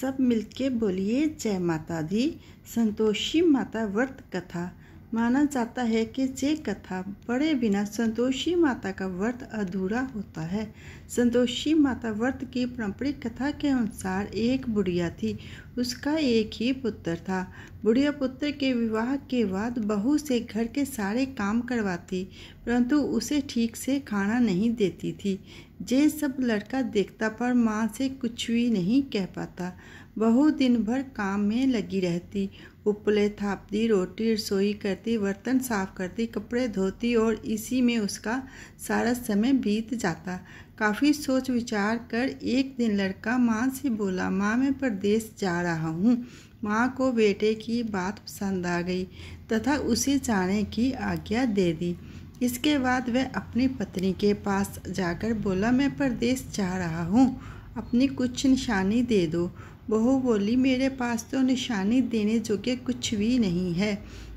सब मिलके बोलिए जय माता दी संतोषी माता व्रत कथा माना जाता है कि जय कथा पढ़े बिना संतोषी माता का व्रत अधूरा होता है संतोषी माता व्रत की पारंपरिक कथा के अनुसार एक बुढ़िया थी उसका एक ही पुत्र था बुढ़िया पुत्र के विवाह के बाद बहू से घर के सारे काम करवाती परंतु उसे ठीक से खाना नहीं देती थी जे सब लड़का देखता पर माँ से कुछ भी नहीं कह पाता बहू दिन भर काम में लगी रहती उपले थापती रोटी रसोई करती बर्तन साफ करती कपड़े धोती और इसी में उसका सारा समय बीत जाता काफ़ी सोच विचार कर एक दिन लड़का माँ से बोला माँ मैं प्रदेश जा रहा हूँ माँ को बेटे की बात पसंद आ गई तथा उसे जाने की आज्ञा दे दी इसके बाद वह अपनी पत्नी के पास जाकर बोला मैं प्रदेश जा रहा हूँ अपनी कुछ निशानी दे दो बहू बोली मेरे पास तो निशानी देने जो कि कुछ भी नहीं है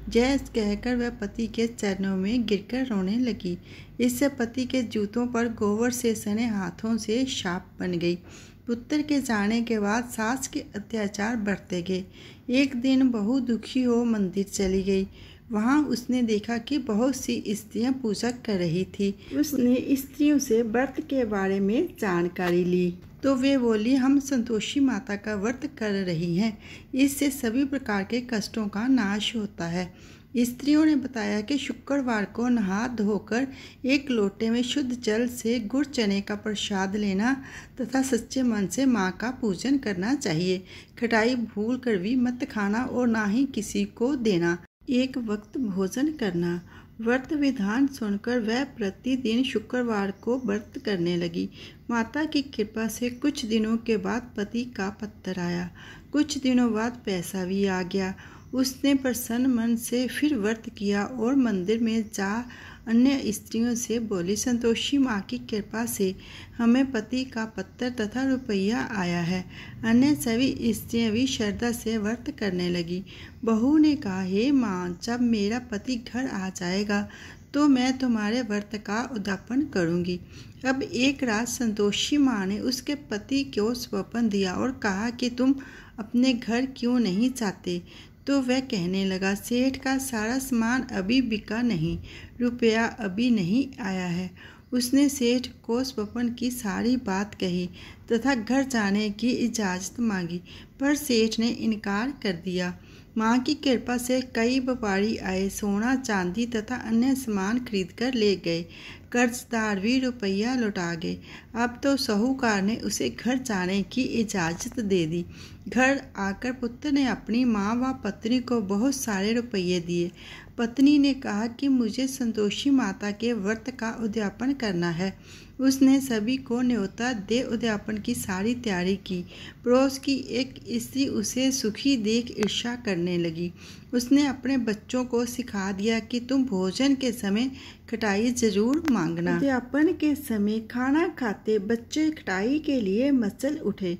जय कहकर वह पति के चरणों में गिरकर रोने लगी इससे पति के जूतों पर गोबर से सने हाथों से शाप बन गई पुत्र के जाने के बाद सास के अत्याचार बढ़ते गए एक दिन बहु दुखी हो मंदिर चली गई वहाँ उसने देखा कि बहुत सी स्त्रियाँ पूजा कर रही थी उसने स्त्रियों से व्रत के बारे में जानकारी ली तो वे बोली हम संतोषी माता का व्रत कर रही हैं इससे सभी प्रकार के कष्टों का नाश होता है स्त्रियों ने बताया कि शुक्रवार को नहा धोकर एक लोटे में शुद्ध जल से गुड़ चने का प्रसाद लेना तथा सच्चे मन से माँ का पूजन करना चाहिए खटाई भूल कर भी मत खाना और ना ही किसी को देना एक वक्त भोजन करना व्रत विधान सुनकर वह प्रतिदिन शुक्रवार को व्रत करने लगी माता की कृपा से कुछ दिनों के बाद पति का पत्थर आया कुछ दिनों बाद पैसा भी आ गया उसने प्रसन्न मन से फिर व्रत किया और मंदिर में जा अन्य स्त्रियों से बोली संतोषी माँ की कृपा से हमें पति का पत्थर तथा रुपया आया है अन्य सभी स्त्रियाँ भी श्रद्धा से व्रत करने लगी बहू ने कहा हे माँ जब मेरा पति घर आ जाएगा तो मैं तुम्हारे व्रत का उदापन करूंगी अब एक रात संतोषी माँ ने उसके पति को स्वपन दिया और कहा कि तुम अपने घर क्यों नहीं चाहते तो वह कहने लगा सेठ का सारा सामान अभी बिका नहीं रुपया अभी नहीं आया है उसने सेठ को स्वपन की सारी बात कही तथा घर जाने की इजाज़त मांगी पर सेठ ने इनकार कर दिया माँ की कृपा से कई व्यापारी आए सोना चांदी तथा अन्य सामान खरीद कर ले गए कर्जदार भी रुपया लौटा गए अब तो साहूकार ने उसे घर जाने की इजाज़त दे दी घर आकर पुत्र ने अपनी माँ व पत्नी को बहुत सारे रुपये दिए पत्नी ने कहा कि मुझे संतोषी माता के व्रत का उद्यापन करना है उसने सभी को न्योता दे उद्यापन की सारी तैयारी की पड़ोस की एक स्त्री उसे सुखी देख ईर्षा करने लगी उसने अपने बच्चों को सिखा दिया कि तुम भोजन के समय खटाई जरूर मार मांगना अध्यापन के समय खाना खाते बच्चे खटाई के लिए मसल उठे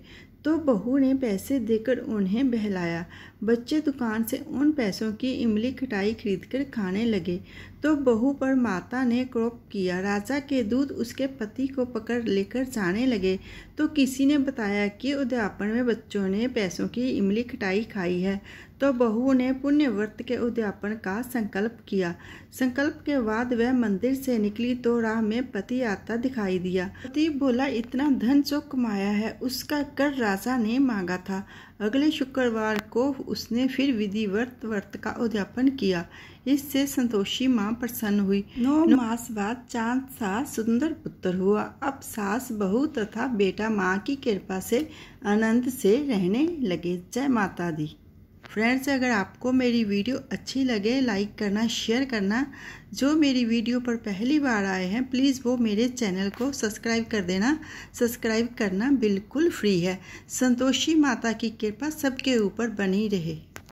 तो बहू ने पैसे देकर उन्हें बहलाया बच्चे दुकान से उन पैसों की इमली खटाई खरीदकर खाने लगे तो बहू पर माता ने क्रोप किया राजा के दूध उसके पति को पकड़ लेकर जाने लगे तो किसी ने बताया कि उद्यापन में बच्चों ने पैसों की इमली खटाई खाई है तो बहू ने पुण्य व्रत के उद्यापन का संकल्प किया संकल्प के बाद वह मंदिर से निकली तो राह में पति आता दिखाई दिया पति बोला इतना धन जो कमाया है उसका कर राजा ने मांगा था अगले शुक्रवार को उसने फिर विधिवत व्रत का उद्यापन किया इससे संतोषी माँ प्रसन्न हुई नौ मास बाद चांद सास सुंदर पुत्र हुआ अब सास बहू तथा बेटा माँ की कृपा से आनंद से रहने लगे जय माता दी फ्रेंड्स अगर आपको मेरी वीडियो अच्छी लगे लाइक करना शेयर करना जो मेरी वीडियो पर पहली बार आए हैं प्लीज़ वो मेरे चैनल को सब्सक्राइब कर देना सब्सक्राइब करना बिल्कुल फ्री है संतोषी माता की कृपा सबके ऊपर बनी रहे